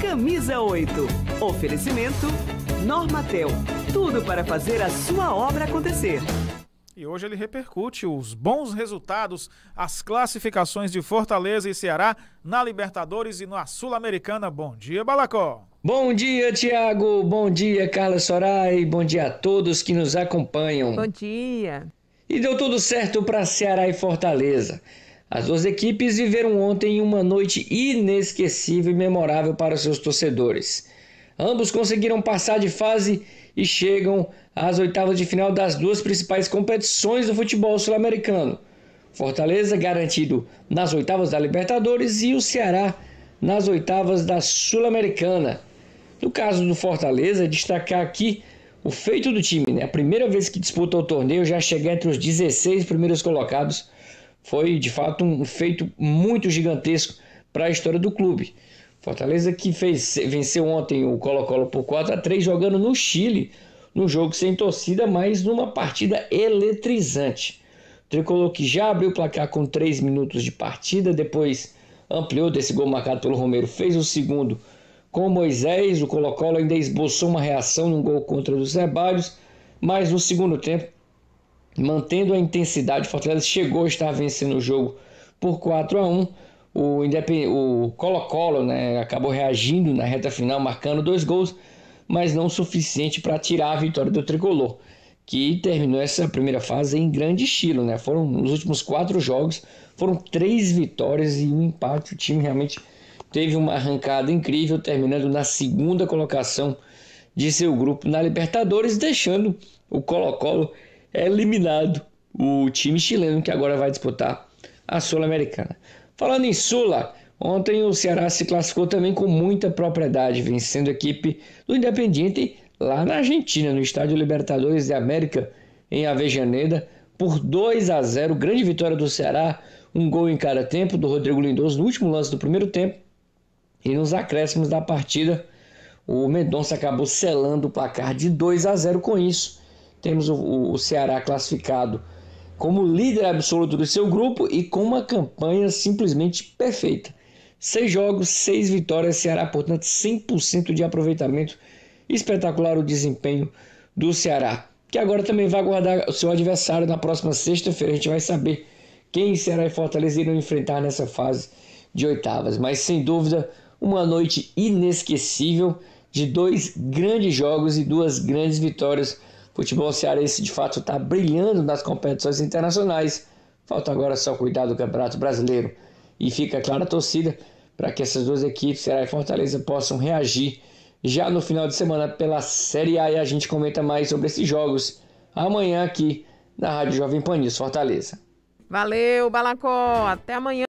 Camisa 8. Oferecimento Normatel. Tudo para fazer a sua obra acontecer. E hoje ele repercute os bons resultados, as classificações de Fortaleza e Ceará na Libertadores e na Sul-Americana. Bom dia, Balacó. Bom dia, Tiago. Bom dia, Carla Sorai. Bom dia a todos que nos acompanham. Bom dia. E deu tudo certo para Ceará e Fortaleza. As duas equipes viveram ontem uma noite inesquecível e memorável para seus torcedores. Ambos conseguiram passar de fase e chegam às oitavas de final das duas principais competições do futebol sul-americano. Fortaleza garantido nas oitavas da Libertadores e o Ceará nas oitavas da Sul-Americana. No caso do Fortaleza, destacar aqui o feito do time, né? A primeira vez que disputa o torneio já chega entre os 16 primeiros colocados foi de fato um feito muito gigantesco para a história do clube. Fortaleza que fez, venceu ontem o Colo-Colo por 4 a 3 jogando no Chile, num jogo sem torcida, mas numa partida eletrizante. O Tricolor que já abriu o placar com 3 minutos de partida, depois ampliou desse gol marcado pelo Romero, fez o segundo com o Moisés, o Colo-Colo ainda esboçou uma reação num gol contra o Zé mas no segundo tempo mantendo a intensidade, o Fortaleza chegou a estar vencendo o jogo por 4 a 1 o, o Colo-Colo né, acabou reagindo na reta final, marcando dois gols, mas não o suficiente para tirar a vitória do tricolor, que terminou essa primeira fase em grande estilo. Né? Foram nos últimos quatro jogos, foram três vitórias e um empate. O time realmente teve uma arrancada incrível, terminando na segunda colocação de seu grupo na Libertadores, deixando o Colo-Colo é eliminado o time chileno que agora vai disputar a Sul-Americana. Falando em Sula, ontem o Ceará se classificou também com muita propriedade, vencendo a equipe do Independiente lá na Argentina, no Estádio Libertadores de América, em Avejaneda, por 2 a 0. Grande vitória do Ceará, um gol em cada tempo do Rodrigo Lindoso no último lance do primeiro tempo. E nos acréscimos da partida, o Mendonça acabou selando o placar de 2 a 0 com isso temos o, o Ceará classificado como líder absoluto do seu grupo e com uma campanha simplesmente perfeita. Seis jogos, seis vitórias, Ceará, portanto, 100% de aproveitamento. Espetacular o desempenho do Ceará, que agora também vai aguardar o seu adversário na próxima sexta-feira. A gente vai saber quem Ceará e Fortaleza irão enfrentar nessa fase de oitavas. Mas sem dúvida, uma noite inesquecível de dois grandes jogos e duas grandes vitórias futebol cearense de fato está brilhando nas competições internacionais. Falta agora só cuidar do Campeonato Brasileiro. E fica clara a torcida para que essas duas equipes, Ceará e Fortaleza, possam reagir já no final de semana pela Série A. E a gente comenta mais sobre esses jogos amanhã aqui na Rádio Jovem Pan News Fortaleza. Valeu, Balacó. Até amanhã.